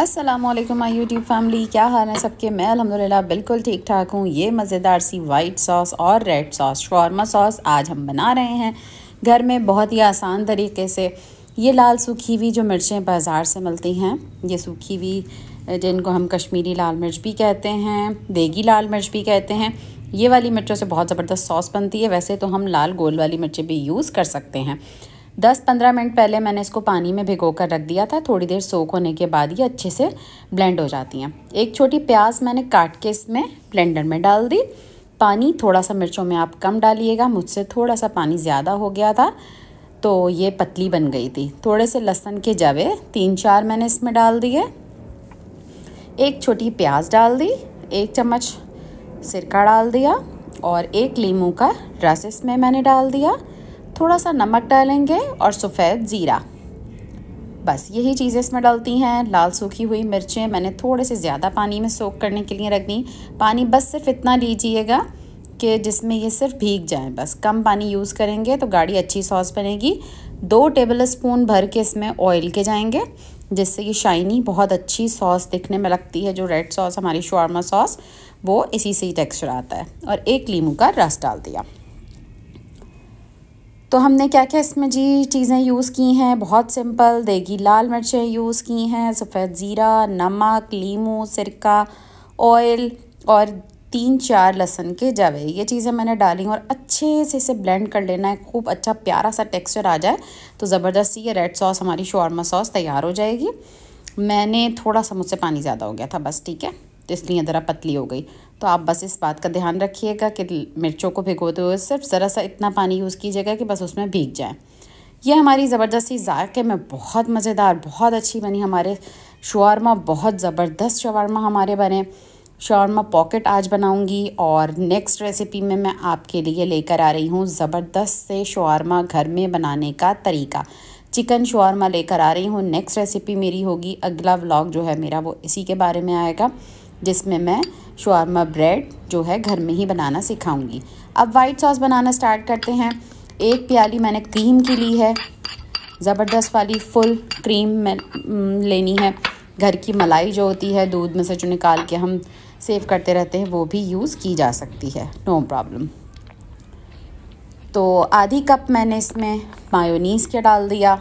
Aslam my YouTube family क्या हाल है सबके मैं अलहमदिल्ला बिल्कुल ठीक ठाक हूँ ये मज़ेदार सी वाइट सॉस और रेड सॉस शॉर्मा सॉस आज हम बना रहे हैं घर में बहुत ही आसान तरीके से ये लाल सूखी हुई जो मिर्चें बाज़ार से मिलती हैं ये सूखी हुई जिनको हम कश्मीरी लाल मिर्च भी कहते हैं देगी लाल मिर्च भी कहते हैं ये वाली मिर्चों से बहुत ज़बरदस्त सॉस बनती है वैसे तो हम लाल गोल वाली मिर्चें भी यूज़ कर सकते हैं 10-15 मिनट पहले मैंने इसको पानी में भिगो कर रख दिया था थोड़ी देर सोख होने के बाद ये अच्छे से ब्लेंड हो जाती हैं एक छोटी प्याज मैंने काट के इसमें ब्लेंडर में डाल दी पानी थोड़ा सा मिर्चों में आप कम डालिएगा मुझसे थोड़ा सा पानी ज़्यादा हो गया था तो ये पतली बन गई थी थोड़े से लहसुन के जवे तीन चार मैंने इसमें डाल दिए एक छोटी प्याज डाल दी एक चम्मच सिरका डाल दिया और एक लीमू का रस इसमें मैंने डाल दिया थोड़ा सा नमक डालेंगे और सफ़ेद ज़ीरा बस यही चीज़ें इसमें डलती हैं लाल सूखी हुई मिर्चें मैंने थोड़े से ज़्यादा पानी में सोख करने के लिए रख दी पानी बस सिर्फ इतना लीजिएगा कि जिसमें ये सिर्फ भीग जाए बस कम पानी यूज़ करेंगे तो गाढ़ी अच्छी सॉस बनेगी दो टेबल स्पून भर के इसमें ऑयल के जाएंगे जिससे कि शाइनी बहुत अच्छी सॉस दिखने में लगती है जो रेड सॉस हमारी शॉर्मा सॉस वो इसी से ही टेक्सचर आता है और एक लीमू का रस डाल दिया तो हमने क्या क्या इसमें जी चीज़ें यूज़ की हैं बहुत सिंपल देगी लाल मिर्चें यूज़ की हैं सफ़ेद ज़ीरा नमक लीमू सिरका ऑयल और तीन चार लहसन के जावे ये चीज़ें मैंने डाली और अच्छे से इसे ब्लेंड कर लेना है खूब अच्छा प्यारा सा टेक्सचर आ जाए तो ज़बरदस्ती ये रेड सॉस हमारी शोरमा सॉस तैयार हो जाएगी मैंने थोड़ा सा मुझसे पानी ज़्यादा हो गया था बस ठीक है इसलिए ज़रा पतली हो गई तो आप बस इस बात का ध्यान रखिएगा कि मिर्चों को भिगोते हुए सिर्फ ज़रा सा इतना पानी यूज़ कीजिएगा कि बस उसमें भीग जाए यह हमारी ज़बरदस्ती जायके में बहुत मज़ेदार बहुत अच्छी बनी हमारे शवरमा बहुत ज़बरदस्त शवरमा हमारे बने शवरमा पॉकेट आज बनाऊंगी और नेक्स्ट रेसिपी में मैं आपके लिए लेकर आ रही हूँ ज़बरदस्त से शवरमा घर में बनाने का तरीका चिकन शवरमा लेकर आ रही हूँ नेक्स्ट रेसिपी मेरी होगी अगला व्लॉग जो है मेरा वो इसी के बारे में आएगा जिसमें मैं शोरमा ब्रेड जो है घर में ही बनाना सिखाऊंगी अब वाइट सॉस बनाना स्टार्ट करते हैं एक प्याली मैंने क्रीम की ली है ज़बरदस्त वाली फुल क्रीम में लेनी है घर की मलाई जो होती है दूध में से जो निकाल के हम सेव करते रहते हैं वो भी यूज़ की जा सकती है नो no प्रॉब्लम तो आधी कप मैंने इसमें मायोनीस के डाल दिया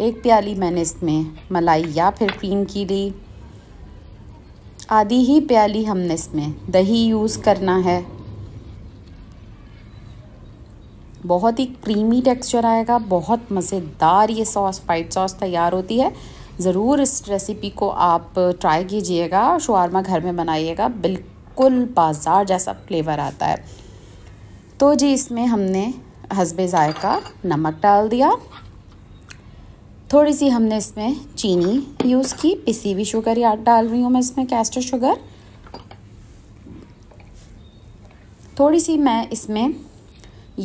एक प्याली मैंने इसमें मलाई या फिर क्रीम की ली आधी ही प्याली हमने इसमें दही यूज़ करना है बहुत ही क्रीमी टेक्सचर आएगा बहुत मज़ेदार ये सॉस वाइट सॉस तैयार होती है ज़रूर इस रेसिपी को आप ट्राई कीजिएगा और घर में बनाइएगा बिल्कुल बाजार जैसा फ्लेवर आता है तो जी इसमें हमने हसबे ज़ायका नमक डाल दिया थोड़ी सी हमने इसमें चीनी यूज़ की पिसी हुई शुगर या डाल रही हूँ मैं इसमें कैस्टर शुगर थोड़ी सी मैं इसमें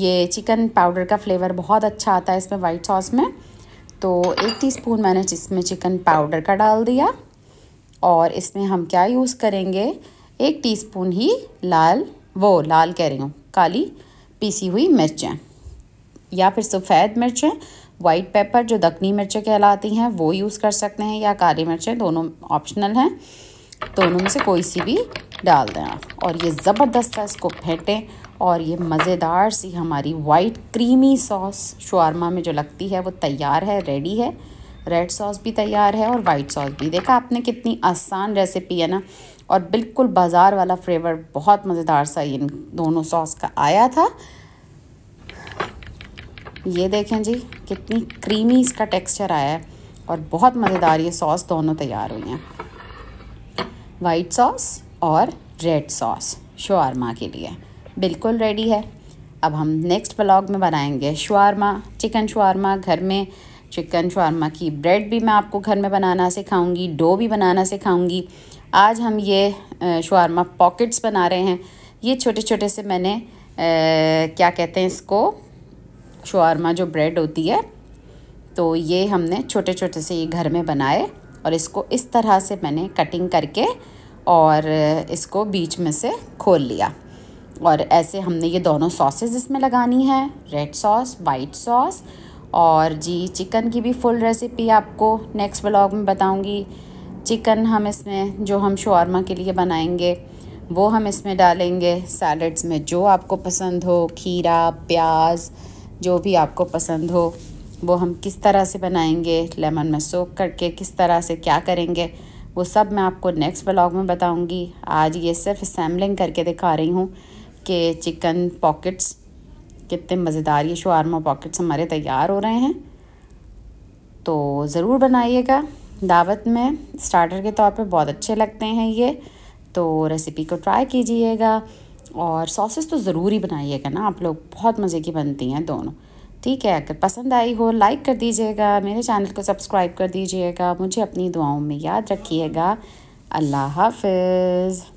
ये चिकन पाउडर का फ्लेवर बहुत अच्छा आता है इसमें वाइट सॉस में तो एक टीस्पून मैंने इसमें चिकन पाउडर का डाल दिया और इसमें हम क्या यूज़ करेंगे एक टीस्पून ही लाल वो लाल कह रही हूँ काली पीसी हुई मिर्चें या फिर सफ़ेद मिर्चें वाइट पेपर जो दखनी मिर्चें कहलाती हैं वो यूज़ कर सकते हैं या काली मिर्चें दोनों ऑप्शनल हैं दोनों तो में से कोई सी भी डाल दें आप और ये ज़बरदस्त सा इसको फेंटें और ये मज़ेदार सी हमारी वाइट क्रीमी सॉस शुरमा में जो लगती है वो तैयार है रेडी है रेड सॉस भी तैयार है और वाइट सॉस भी देखा आपने कितनी आसान रेसिपी है ना और बिल्कुल बाज़ार वाला फ्लेवर बहुत मज़ेदार सा इन दोनों सॉस का आया था ये देखें जी कितनी क्रीमी इसका टेक्सचर आया है और बहुत मज़ेदार ये सॉस दोनों तैयार हुई हैं वाइट सॉस और रेड सॉस शवारमा के लिए बिल्कुल रेडी है अब हम नेक्स्ट ब्लॉग में बनाएंगे शवारमा चिकन शवारमा घर में चिकन शवारमा की ब्रेड भी मैं आपको घर में बनाना सिखाऊंगी डो भी बनाना सिखाऊंगी आज हम ये शवारमा पॉकेट्स बना रहे हैं ये छोटे छोटे से मैंने आ, क्या कहते हैं इसको शवारमा जो ब्रेड होती है तो ये हमने छोटे छोटे से ये घर में बनाए और इसको इस तरह से मैंने कटिंग करके और इसको बीच में से खोल लिया और ऐसे हमने ये दोनों सॉसेज इसमें लगानी है रेड सॉस वाइट सॉस और जी चिकन की भी फुल रेसिपी आपको नेक्स्ट ब्लॉग में बताऊंगी चिकन हम इसमें जो हम शवारमा के लिए बनाएंगे वो हम इसमें डालेंगे सैलड्स में जो आपको पसंद हो खीरा प्याज़ जो भी आपको पसंद हो वो हम किस तरह से बनाएंगे लेमन में सोख करके किस तरह से क्या करेंगे वो सब मैं आपको नेक्स्ट ब्लॉग में बताऊंगी आज ये सिर्फ सैम्बलिंग करके दिखा रही हूँ कि चिकन पॉकेट्स कितने मज़ेदार ये शुरमा पॉकेट्स हमारे तैयार हो रहे हैं तो ज़रूर बनाइएगा दावत में स्टार्टर के तौर पे बहुत अच्छे लगते हैं ये तो रेसिपी को ट्राई कीजिएगा और सॉसेस तो ज़रूर ही बनाइएगा ना आप लोग बहुत मज़े की बनती हैं दोनों ठीक है अगर पसंद आई हो लाइक कर दीजिएगा मेरे चैनल को सब्सक्राइब कर दीजिएगा मुझे अपनी दुआओं में याद रखिएगा अल्लाह हाफिज़